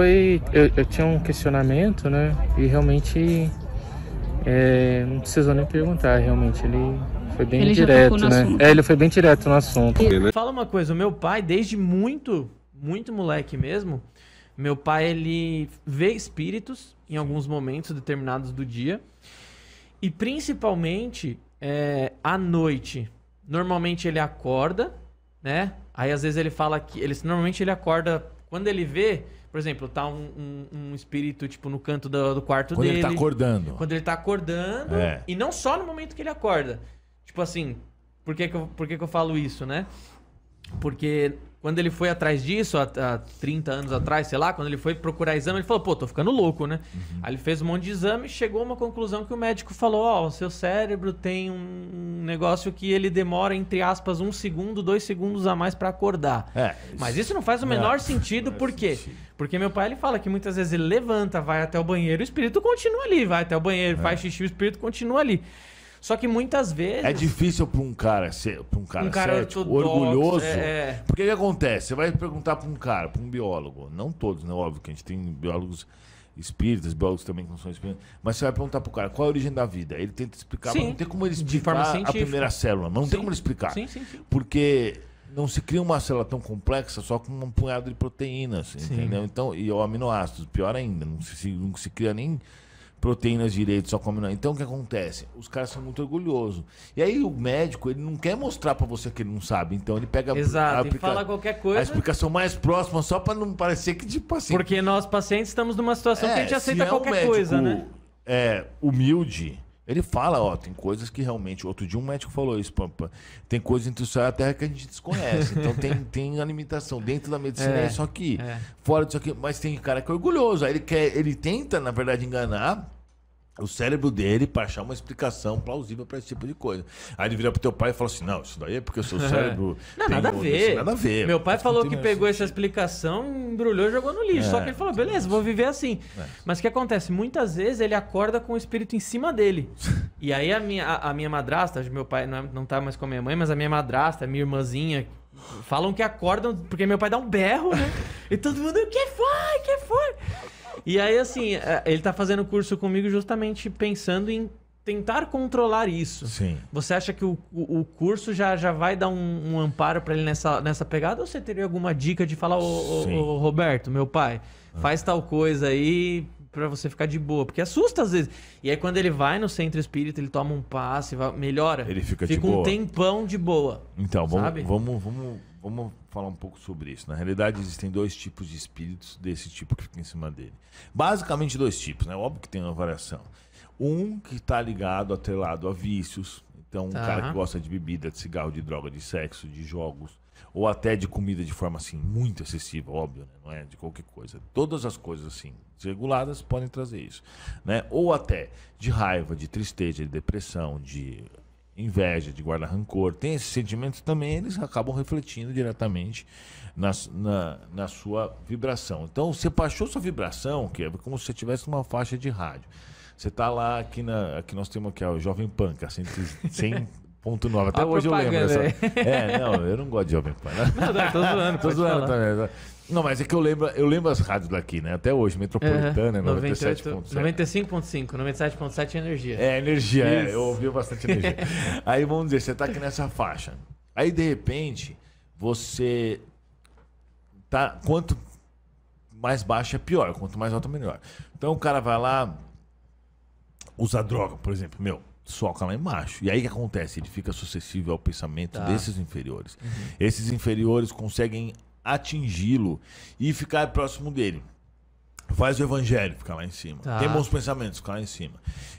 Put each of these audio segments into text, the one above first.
foi. Eu, eu tinha um questionamento, né? E realmente. É, não precisou nem perguntar, realmente. Ele foi bem ele direto, né? É, ele foi bem direto no assunto. Fala uma coisa, o meu pai, desde muito, muito moleque mesmo, meu pai, ele vê espíritos em alguns momentos determinados do dia. E principalmente é, à noite. Normalmente ele acorda, né? Aí às vezes ele fala que. Ele, normalmente ele acorda quando ele vê, por exemplo, tá um, um, um espírito, tipo, no canto do, do quarto quando dele. Quando ele tá acordando. Quando ele tá acordando. É. E não só no momento que ele acorda. Tipo assim, por que que eu, por que que eu falo isso, né? Porque quando ele foi atrás disso, há, há 30 anos atrás, sei lá, quando ele foi procurar exame, ele falou, pô, tô ficando louco, né? Uhum. Aí ele fez um monte de exame e chegou a uma conclusão que o médico falou, ó, oh, o seu cérebro tem um negócio que ele demora, entre aspas, um segundo, dois segundos a mais para acordar. É, isso... Mas isso não faz o é, menor é, sentido, por quê? Sentido. Porque meu pai, ele fala que muitas vezes ele levanta, vai até o banheiro, o espírito continua ali, vai até o banheiro, é. faz xixi, o espírito continua ali. Só que muitas vezes. É difícil para um cara ser pra um cara, um cara orgulhoso. É... é. Porque que acontece? Você vai perguntar para um cara, para um biólogo, não todos, né? Óbvio que a gente tem biólogos espíritas, biólogos também que não são espíritas, mas você vai perguntar para o cara qual é a origem da vida. Ele tenta explicar, sim, mas não tem como ele explicar a primeira célula, não sim. tem como ele explicar. Sim, sim, sim. Porque não se cria uma célula tão complexa só com um punhado de proteínas, sim. entendeu? Então, e ou aminoácidos, pior ainda, não se, não se cria nem proteínas direito, só come. Então o que acontece? Os caras são muito orgulhosos. E aí o médico, ele não quer mostrar para você que ele não sabe. Então ele pega Exato, a, aplica... fala qualquer coisa. A explicação mais próxima só para não parecer que de tipo paciente assim, Porque nós pacientes estamos numa situação é, que a gente é, aceita é qualquer um médico, coisa, né? É, humilde ele fala, ó, tem coisas que realmente. Outro dia um médico falou isso, Pampa. Tem coisas entre o céu e a terra que a gente desconhece. Então tem, tem a limitação. Dentro da medicina é, é isso aqui. É. Fora disso aqui. Mas tem cara que é orgulhoso. Aí ele quer, ele tenta, na verdade, enganar o cérebro dele para achar uma explicação plausível para esse tipo de coisa. Aí ele vira pro teu pai e fala assim: "Não, isso daí é porque o seu é. cérebro não, nada a ver. nada a ver". Meu pai falou que pegou essa assim. explicação, embrulhou e jogou no lixo. É, Só que ele falou: "Beleza, vou viver assim". É. Mas o que acontece? Muitas vezes ele acorda com o espírito em cima dele. E aí a minha a, a minha madrasta, meu pai não, é, não tá mais com a minha mãe, mas a minha madrasta, a minha irmãzinha, falam que acordam porque meu pai dá um berro, né? E todo mundo: "O que foi? O que foi?" E aí, assim, é, ele tá fazendo curso comigo justamente pensando em tentar controlar isso. Sim. Você acha que o, o, curso já, já vai dar um, um amparo para ele nessa, nessa pegada? Ou você teria alguma dica de falar, ô, ô Roberto, meu pai, ah. faz ah. tal coisa aí para você ficar de boa? Porque assusta às vezes. E aí quando ele vai no centro espírita, ele toma um passe, vai, melhora. Ele fica, fica de um boa. Fica um tempão de boa. Então, vamos, sabe? vamos, vamos Vamos falar um pouco sobre isso. Na realidade, existem dois tipos de espíritos desse tipo que fica em cima dele. Basicamente, dois tipos, né? Óbvio que tem uma variação. Um que está ligado, atrelado a vícios. Então, um cara que tá. gosta de bebida, de cigarro, de droga, de sexo, de jogos, ou até de comida de forma assim, muito excessiva, óbvio, né? não é de qualquer coisa. Todas as coisas assim, desreguladas podem trazer isso. Né? Ou até de raiva, de tristeza, de depressão, de inveja, de guardar rancor, tem esses sentimentos também, eles acabam refletindo diretamente na, na, na sua vibração. Então, você baixou sua vibração, que é como se você tivesse uma faixa de rádio. Você está lá, aqui, na, aqui nós temos aqui, ó, o Jovem Pan, que é 100, 100 Ponto 9. Até a hoje eu lembro. Dessa... Né? É, não, eu não gosto de Jovem pai né? Não, tô zoando. tô zoando também. Né? Não, mas é que eu lembro, eu lembro as rádios daqui, né? Até hoje, Metropolitana, é, 97.7. 95.5, é energia. É, energia, é, eu ouvi bastante energia. Aí vamos dizer, você tá aqui nessa faixa. Aí, de repente, você tá. Quanto mais baixo é pior, quanto mais alto é melhor. Então o cara vai lá, usar droga, por exemplo, meu, soca lá embaixo. E aí o que acontece? Ele fica sucessivo ao pensamento tá. desses inferiores. Uhum. Esses inferiores conseguem atingi-lo e ficar próximo dele faz o evangelho, fica lá em cima. Tá. Tem bons pensamentos, fica lá em cima.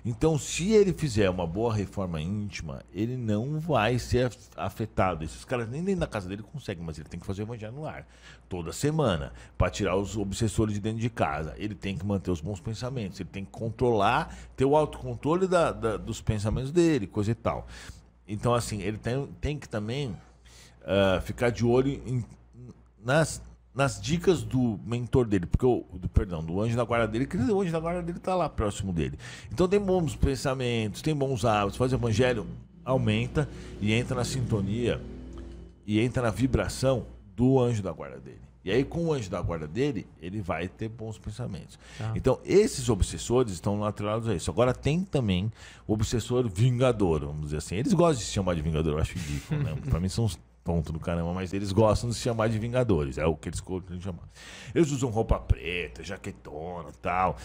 Então, se ele fizer uma boa reforma íntima, ele não vai ser afetado. Esses caras nem dentro da casa dele conseguem, mas ele tem que fazer o evangelho no ar. Toda semana, para tirar os obsessores de dentro de casa. Ele tem que manter os bons pensamentos, ele tem que controlar, ter o autocontrole da, da, dos pensamentos dele, coisa e tal. Então, assim, ele tem, tem que também uh, ficar de olho em, nas nas dicas do mentor dele, porque o, do, perdão, do anjo da guarda dele, que o anjo da guarda dele está lá próximo dele. Então tem bons pensamentos, tem bons hábitos, faz o evangelho, aumenta e entra na sintonia e entra na vibração do anjo da guarda dele. E aí, com o anjo da guarda dele, ele vai ter bons pensamentos. Ah. Então, esses obsessores estão atrelados a isso. Agora, tem também o obsessor vingador, vamos dizer assim. Eles gostam de se chamar de vingador, eu acho ridículo, né? pra mim, são ponto do caramba, mas eles gostam de se chamar de Vingadores. É o que eles gostam de chamar. Eles usam roupa preta, jaquetona tal.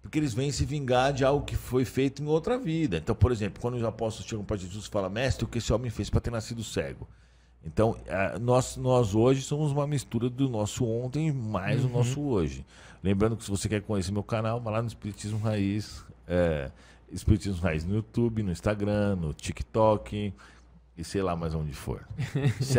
Porque eles vêm se vingar de algo que foi feito em outra vida. Então, por exemplo, quando os apóstolos chegam para Jesus e falam, mestre, o que esse homem fez para ter nascido cego? Então, é, nós, nós hoje somos uma mistura do nosso ontem mais uhum. o nosso hoje. Lembrando que se você quer conhecer meu canal, vai lá no Espiritismo Raiz. É, Espiritismo Raiz no YouTube, no Instagram, no TikTok e sei lá mais onde for.